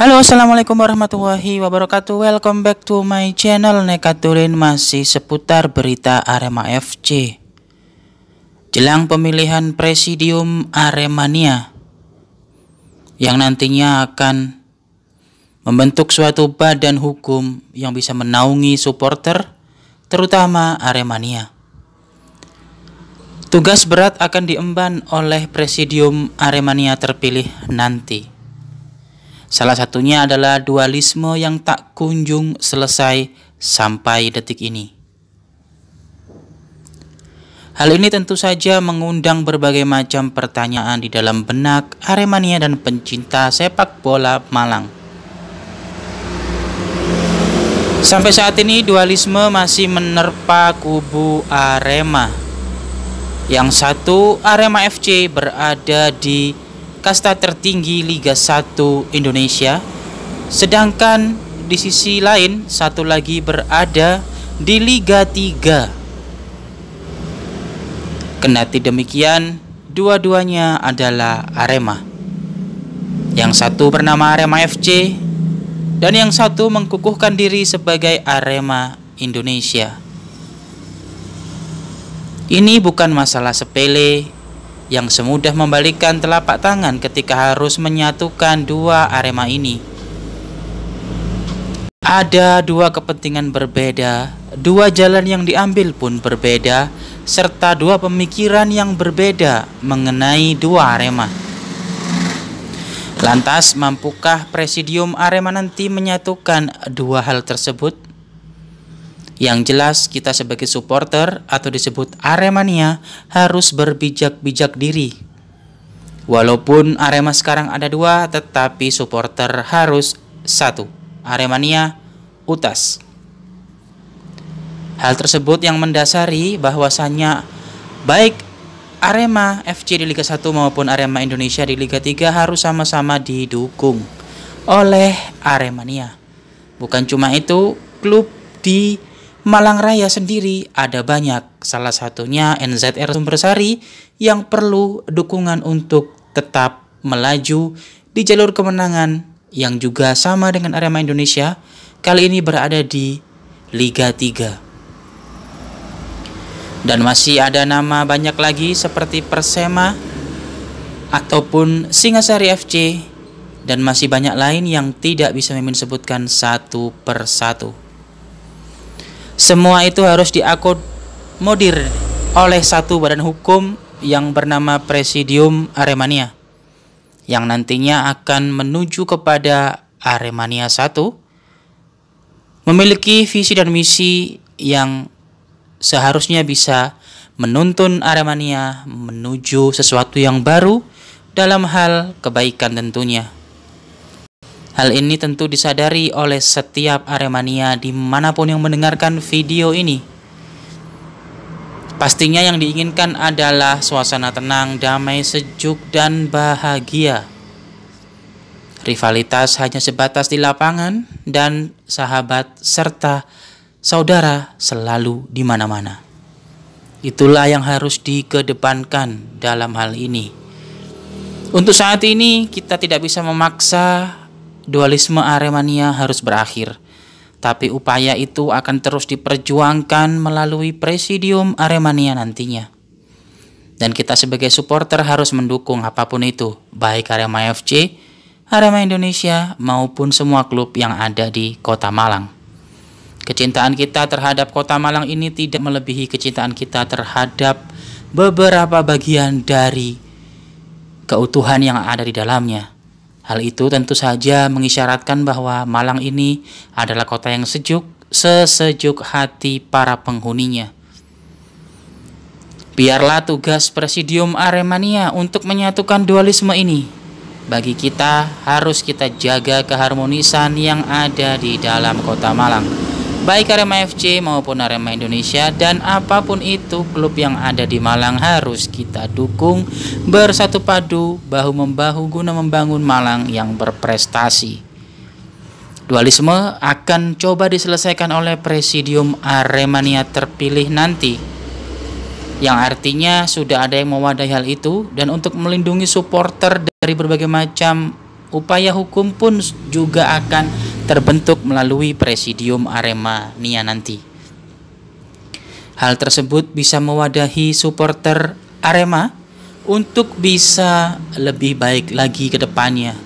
Halo assalamualaikum warahmatullahi wabarakatuh Welcome back to my channel Nekatulin masih seputar berita Arema FC Jelang pemilihan presidium Aremania Yang nantinya akan membentuk suatu badan hukum yang bisa menaungi supporter terutama Aremania Tugas berat akan diemban oleh Presidium Aremania terpilih nanti. Salah satunya adalah dualisme yang tak kunjung selesai sampai detik ini. Hal ini tentu saja mengundang berbagai macam pertanyaan di dalam benak Aremania dan pencinta sepak bola Malang. Sampai saat ini dualisme masih menerpa kubu Arema. Yang satu Arema FC berada di kasta tertinggi Liga 1 Indonesia. Sedangkan di sisi lain satu lagi berada di Liga 3. Kendati demikian, dua-duanya adalah Arema. Yang satu bernama Arema FC dan yang satu mengkukuhkan diri sebagai Arema Indonesia. Ini bukan masalah sepele yang semudah membalikkan telapak tangan ketika harus menyatukan dua arema ini. Ada dua kepentingan berbeda, dua jalan yang diambil pun berbeda, serta dua pemikiran yang berbeda mengenai dua arema. Lantas, mampukah presidium arema nanti menyatukan dua hal tersebut? Yang jelas kita sebagai supporter atau disebut Aremania harus berbijak-bijak diri. Walaupun Arema sekarang ada dua, tetapi supporter harus satu. Aremania utas. Hal tersebut yang mendasari bahwasannya baik Arema FC di Liga 1 maupun Arema Indonesia di Liga 3 harus sama-sama didukung oleh Aremania. Bukan cuma itu, klub di Malang Raya sendiri ada banyak, salah satunya NZR Sumbersari yang perlu dukungan untuk tetap melaju di jalur kemenangan yang juga sama dengan Arema Indonesia, kali ini berada di Liga 3. Dan masih ada nama banyak lagi seperti Persema ataupun Singasari FC dan masih banyak lain yang tidak bisa Mimin sebutkan satu persatu. Semua itu harus diakomodir oleh satu badan hukum yang bernama Presidium Aremania yang nantinya akan menuju kepada Aremania 1 memiliki visi dan misi yang seharusnya bisa menuntun Aremania menuju sesuatu yang baru dalam hal kebaikan tentunya. Hal ini tentu disadari oleh setiap Aremania dimanapun yang mendengarkan video ini. Pastinya yang diinginkan adalah suasana tenang, damai, sejuk, dan bahagia. Rivalitas hanya sebatas di lapangan dan sahabat serta saudara selalu di mana-mana. Itulah yang harus dikedepankan dalam hal ini. Untuk saat ini, kita tidak bisa memaksa Dualisme Aremania harus berakhir, tapi upaya itu akan terus diperjuangkan melalui presidium Aremania nantinya. Dan kita sebagai supporter harus mendukung apapun itu, baik Arema FC, Arema Indonesia, maupun semua klub yang ada di Kota Malang. Kecintaan kita terhadap Kota Malang ini tidak melebihi kecintaan kita terhadap beberapa bagian dari keutuhan yang ada di dalamnya. Hal itu tentu saja mengisyaratkan bahwa Malang ini adalah kota yang sejuk, sesejuk hati para penghuninya. Biarlah tugas Presidium Aremania untuk menyatukan dualisme ini. Bagi kita, harus kita jaga keharmonisan yang ada di dalam kota Malang baik Arema FC maupun Arema Indonesia dan apapun itu klub yang ada di Malang harus kita dukung bersatu padu bahu membahu guna membangun Malang yang berprestasi. Dualisme akan coba diselesaikan oleh presidium Aremania terpilih nanti yang artinya sudah ada yang mewadahi hal itu dan untuk melindungi supporter dari berbagai macam upaya hukum pun juga akan terbentuk melalui presidium Arema nia nanti. Hal tersebut bisa mewadahi supporter Arema untuk bisa lebih baik lagi ke depannya.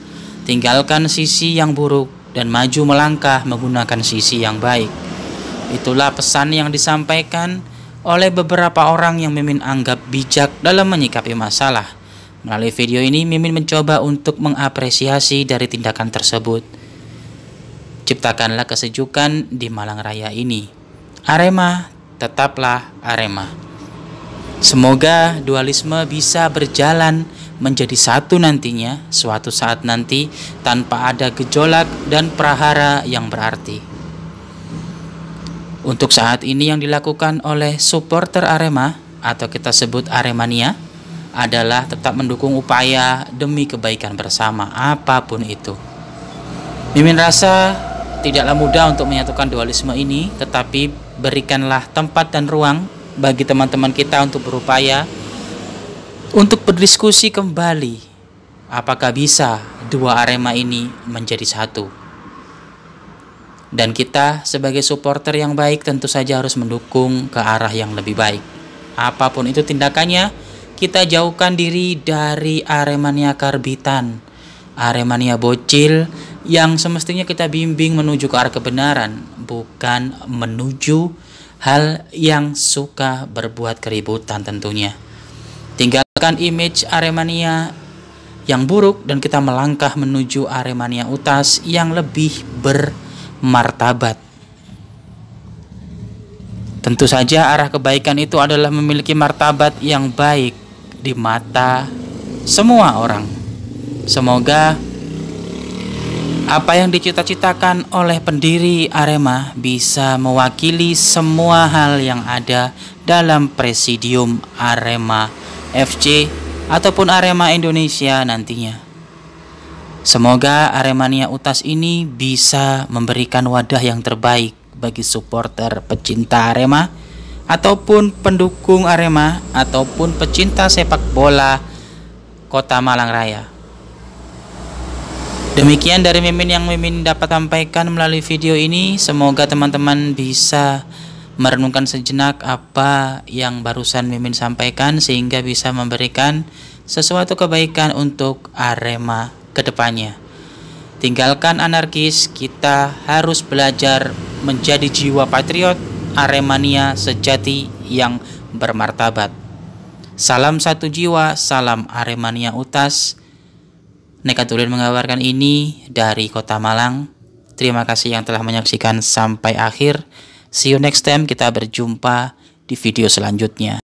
Tinggalkan sisi yang buruk dan maju melangkah menggunakan sisi yang baik. Itulah pesan yang disampaikan oleh beberapa orang yang Mimin anggap bijak dalam menyikapi masalah. Melalui video ini, Mimin mencoba untuk mengapresiasi dari tindakan tersebut. Ciptakanlah kesejukan di Malang Raya ini. Arema, tetaplah Arema. Semoga dualisme bisa berjalan menjadi satu nantinya, suatu saat nanti, tanpa ada gejolak dan prahara yang berarti. Untuk saat ini yang dilakukan oleh supporter Arema atau kita sebut Aremania adalah tetap mendukung upaya demi kebaikan bersama apapun itu. Mimin rasa Tidaklah mudah untuk menyatukan dualisme ini, tetapi berikanlah tempat dan ruang bagi teman-teman kita untuk berupaya untuk berdiskusi kembali apakah bisa dua arema ini menjadi satu. Dan kita sebagai supporter yang baik tentu saja harus mendukung ke arah yang lebih baik. Apapun itu tindakannya, kita jauhkan diri dari aremania karbitan, aremania bocil, yang semestinya kita bimbing menuju ke arah kebenaran, bukan menuju hal yang suka berbuat keributan tentunya. Tinggalkan image Aremania yang buruk dan kita melangkah menuju Aremania utas yang lebih bermartabat. Tentu saja arah kebaikan itu adalah memiliki martabat yang baik di mata semua orang. Semoga apa yang dicita-citakan oleh pendiri Arema bisa mewakili semua hal yang ada dalam presidium Arema FC ataupun Arema Indonesia nantinya. Semoga Aremania Utas ini bisa memberikan wadah yang terbaik bagi supporter pecinta Arema ataupun pendukung Arema ataupun pecinta sepak bola Kota Malang Raya. Demikian dari Mimin yang Mimin dapat sampaikan melalui video ini. Semoga teman-teman bisa merenungkan sejenak apa yang barusan Mimin sampaikan sehingga bisa memberikan sesuatu kebaikan untuk Arema kedepannya. Tinggalkan anarkis, kita harus belajar menjadi jiwa patriot Aremania sejati yang bermartabat. Salam satu jiwa, salam Aremania utas. Nekat Dulin mengawarkan ini dari Kota Malang. Terima kasih yang telah menyaksikan sampai akhir. See you next time, kita berjumpa di video selanjutnya.